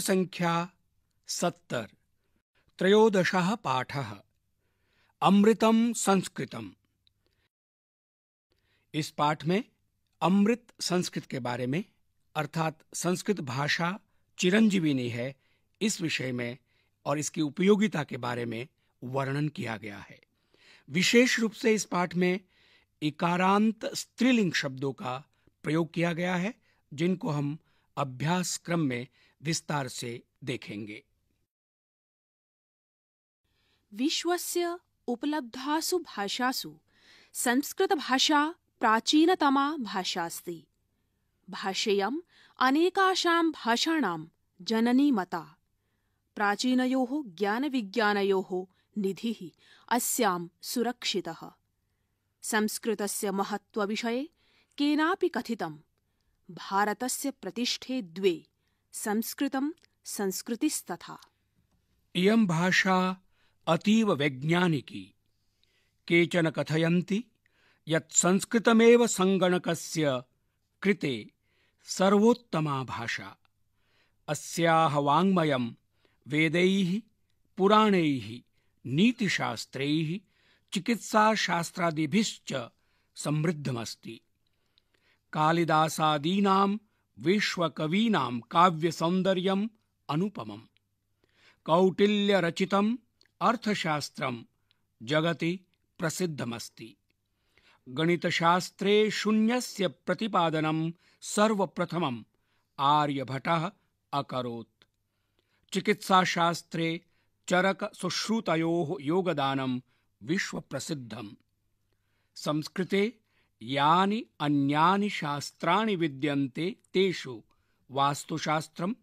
संख्या सत्तर त्रयोदशः पाठः अमृतम संस्कृतम इस पाठ में अमृत संस्कृत के बारे में अर्थात संस्कृत भाषा चिरंजीविनी है इस विषय में और इसकी उपयोगिता के बारे में वर्णन किया गया है विशेष रूप से इस पाठ में इकारांत स्त्रीलिंग शब्दों का प्रयोग किया गया है जिनको हम अभ्यास क्रम में विस्तार से देखेंगे विश्वस्य उपलब्धासु भाषासु संस्कृत भाषा प्राचीनतमा भाषास्ति भाषेयम् अनेकाशां भाषाणां जननी मता प्राचीनयोः ज्ञानविज्ञानयोः निधिः अस्यां सुरक्षितः संस्कृतस्य महत्त्वविषये केनापि कथितम् भारतस्य प्रतिष्ठे द्वे संस्कृतं संस्कृतिस्तथा इयं भाषा अतीव वैज्ञानिकी केचन कथयन्ति यत् संस्कृतमेव सङ्गणकस्य कृते सर्वोत्तमा भाषा अस्याः वाङ्मयं वेदैः पुराणैः नीतिशास्त्रैः चिकित्साशास्त्रादिभिश्च समृद्धमस्ति कालिदासादीनां विश्वकवीनां काव्यसौन्दर्यम् अनुपमम् कौटिल्यरचितम् अर्थशास्त्रं जगति प्रसिद्धमस्ति गणितशास्त्रे शून्यस्य प्रतिपादनं सर्वप्रथमम् आर्यभटः अकरोत् चिकित्साशास्त्रे चरकसुश्रुतयोः योगदानं विश्वप्रसिद्धम् संस्कृते यानि अन्यानि शास्त्राणि विद्यन्ते तेषु वास्तुशास्त्रम्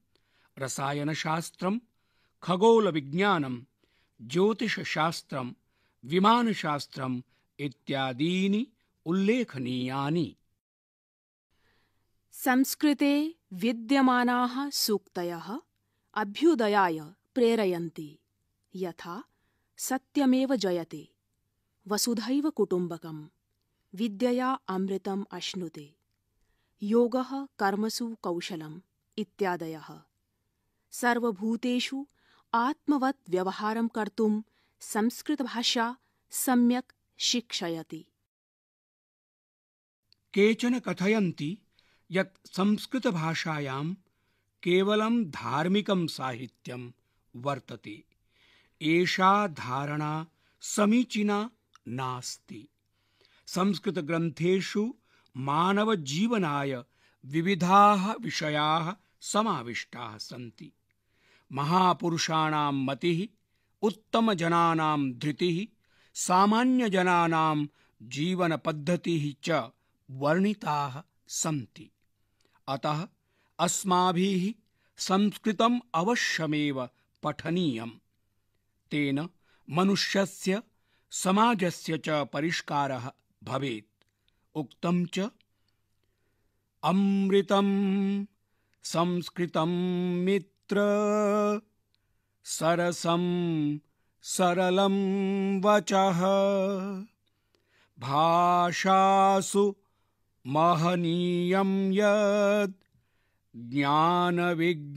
रसायनशास्त्रम् खगोलविज्ञानम् ज्योतिषशास्त्रम् विमानशास्त्रम् इत्यादीनि उल्लेखनीयानि संस्कृते विद्यमानाः सूक्तयः अभ्युदयाय प्रेरयन्ति यथा सत्यमेव जयते वसुधैव कुटुम्बकम् विद्यया अमृतम् अश्नुते योगः कर्मसु कौशलम् इत्यादयः सर्वभूतेषु आत्मवत् व्यवहारं कर्तुं संस्कृतभाषा सम्यक् शिक्षयति केचन कथयन्ति यत् संस्कृतभाषायां केवलं धार्मिकं साहित्यं वर्तते एषा धारणा समीचीना नास्ति संस्कृत मानव जीवनाय विविधाः विषयाः समाविष्टाः सन्ति महापुरुषाणां मतिः उत्तमजनानां धृतिः सामान्यजनानां जीवनपद्धतिः च वर्णिताः सन्ति अतः अस्माभिः संस्कृतम् अवश्यमेव पठनीयम् तेन मनुष्यस्य समाजस्य च परिष्कारः भवेत् उक्तं च अमृतं संस्कृतं मित्र सरसं सरलं वचः भाषासु महनीयं यत् ज्ञानविज्ञानपोषकम्